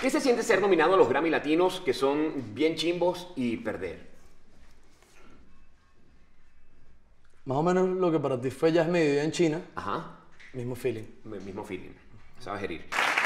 ¿Qué se siente ser nominado a los Grammy Latinos que son bien chimbos y perder? Más o menos lo que para ti fue ya es Medio en China. Ajá. Mismo feeling. mismo feeling. Sabes herir.